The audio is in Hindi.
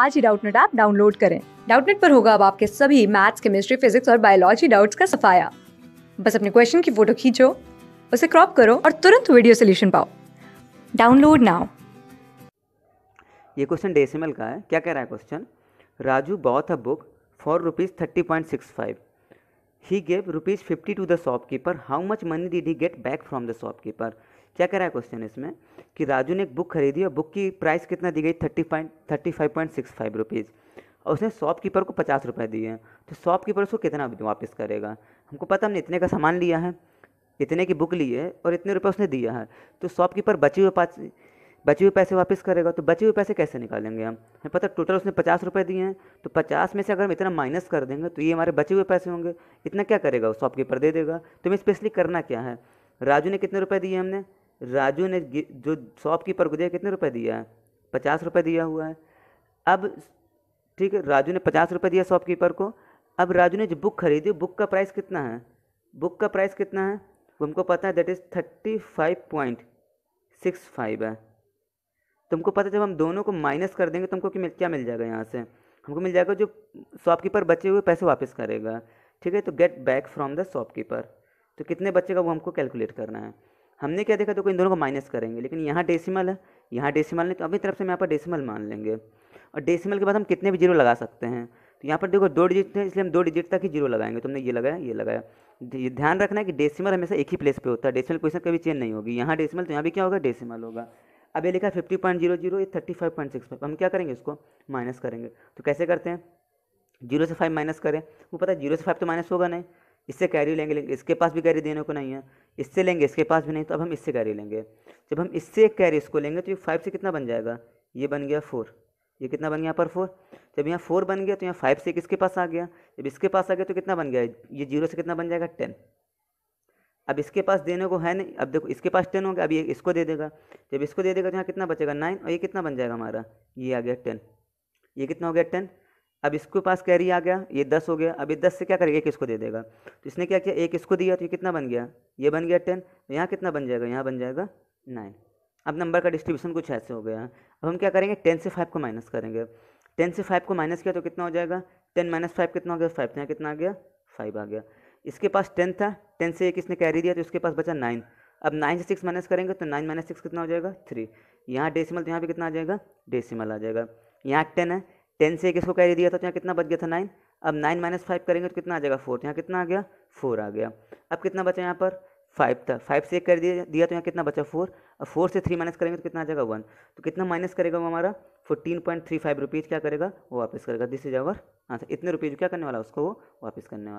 आज ही डाउटनेट ऐप डाउनलोड करें डाउटनेट पर होगा अब आपके सभी मैथ्स केमिस्ट्री फिजिक्स और बायोलॉजी डाउट्स का सफाया बस अपने क्वेश्चन की फोटो खींचो उसे क्रॉप करो और तुरंत वीडियो सोल्यूशन पाओ डाउनलोड नाउ ये क्वेश्चन डेसिमल का है क्या कह रहा है question Raju bought a book for rupees thirty point six five he gave rupees fifty to the shopkeeper how much money did he get back from the shopkeeper क्या कह रहा है क्वेश्चन इसमें कि राजू ने एक बुक खरीदी और बुक की प्राइस कितना दी गई thirty point thirty five point six five rupees और उसने शॉपकीपर को पचास रुपये दिए हैं तो शॉपकीपर उसको कितना वापस करेगा हमको पता हमने इतने का सामान लिया है इतने की बुक ली है और इतने रुपये उसने दिया है तो शॉपकीपर बचे हुए पाँच बचे हुए पैसे वापस करेगा तो बचे हुए पैसे कैसे निकालेंगे हम हमें पता टोटल उसने पचास रुपये दिए हैं तो पचास में से अगर हम इतना माइनस कर देंगे तो ये हमारे बचे हुए पैसे होंगे इतना क्या करेगा वो शॉपकीपर दे देगा तो हमें स्पेशली करना क्या है राजू ने कितने रुपये दिए हमने राजू ने जो शॉपकीपर को दिया कितने रुपये दिया है पचास रुपये दिया हुआ है अब ठीक है राजू ने पचास रुपये दिया शॉपकीपर को अब राजू ने जो बुक खरीदी बुक का प्राइस कितना है बुक का प्राइस कितना है हमको पता है that is thirty five point six five है तुमको पता जब हम दोनों को माइनस कर देंगे तुमको क्या मिल जाएगा यहाँ से हमको मिल जाएगा जो शॉपकीपर बचे हुए पैसे वापस करेगा ठीक है तो get back from the shopkeeper तो कितने बच्चे का वो हमको कैलकुलेट करना है हमने क्या देखा तो इन दोनों को माइनस करेंगे लेकिन यहाँ डेसिमल है यहाँ डेसिमल नहीं तो अपनी तरफ से हम यहाँ पर डेसिमल मान लेंगे और डेसिमल के बाद हम कितने भी जीरो लगा सकते हैं तो यहाँ पर देखो दो डिजिट है इसलिए हम दो डिजिट तक ही जीरो लगाएंगे तुमने ये लगाया ये लगाया ये ध्यान रखना है कि डेसिमल हमेशा एक ही प्लेस पे होता है डेसिमल पोजिशन कभी चेंज नहीं होगी यहाँ डेसिमल तो यहाँ भी क्या होगा डेसिमल होगा अब ये लिखा है fifty point zero zero thirty five point six five हम क्या करेंगे इसको माइनस करेंगे तो कैसे करते हैं जीरो से फाइव माइनस करें वो पता है जीरो से फाइव तो माइनस होगा नहीं इससे कैरी लेंगे लेंगे इसके पास भी कैरी देने को नहीं है इससे लेंगे इसके पास भी नहीं तो अब हम इससे कैरी लेंगे जब हम इससे एक कैरी इसको लेंगे तो ये फाइव से कितना बन जाएगा ये बन गया फोर ये कितना बन गया पर फोर जब यहाँ फोर बन गया तो यहाँ फाइव से किसके पास आ गया जब इसके पास आ गया तो कितना बन गया ये जीरो से कितना बन जाएगा टेन अब इसके पास देने को है नहीं अब देखो इसके पास टेन हो गया अब ये इसको दे देगा जब इसको दे देगा तो यहाँ कितना बचेगा नाइन और ये कितना बन जाएगा हमारा ये आ गया टेन ये कितना हो गया टेन अब इसके पास कैरी आ गया ये दस हो गया अब ये दस से क्या करेगा एक इसको दे देगा तो इसने क्या किया एक इसको दिया तो ये कितना बन गया ये बन गया टेन तो यहाँ कितना बन जाएगा यहाँ बन जाएगा नाइन अब नंबर का डिस्ट्रीब्यूशन कुछ ऐसे हो गया अब हम क्या करेंगे टेन से फाइव को माइनस करेंगे टेन से फाइव को माइनस किया तो कितना हो जाएगा टेन माइनस फाइव कितना हो गया फाइव तो यहाँ कितना आ गया फाइव आ गया इसके पास टेन था टेन से एक इसने कैरी दिया तो इसके पास बचा नाइन अब नाइन से सिक्स माइनस करेंगे तो नाइन माइनस सिक्स कितना हो जाएगा थ्री यहाँ डेसिमल तो यहाँ पे कितना आ जाएगा डेसिमल आ जाएगा यहाँ टेन है टेन से एक इसको कैरी दिया था तो यहाँ कितना बच गया था नाइन अब नाइन माइनस फाइव करेंगे तो कितना आ जाएगा फोर तो यहाँ कितना आ गया फोर आ गया अब कितना बचा यहाँ पर फाइव था फाइव से एक कर दिया दिया तो यहाँ कितना बचा फोर अब फोर से थ्री माइनस करेंगे तो कितना आ जाएगा वन तो कितना माइनस करेगा वो हमारा fourteen point three five rupees क्या करेगा वो वापस करेगा दिस इज आवर आंसर इतने रुपीज़ क्या करने वाला उसको वो वापस करने वाला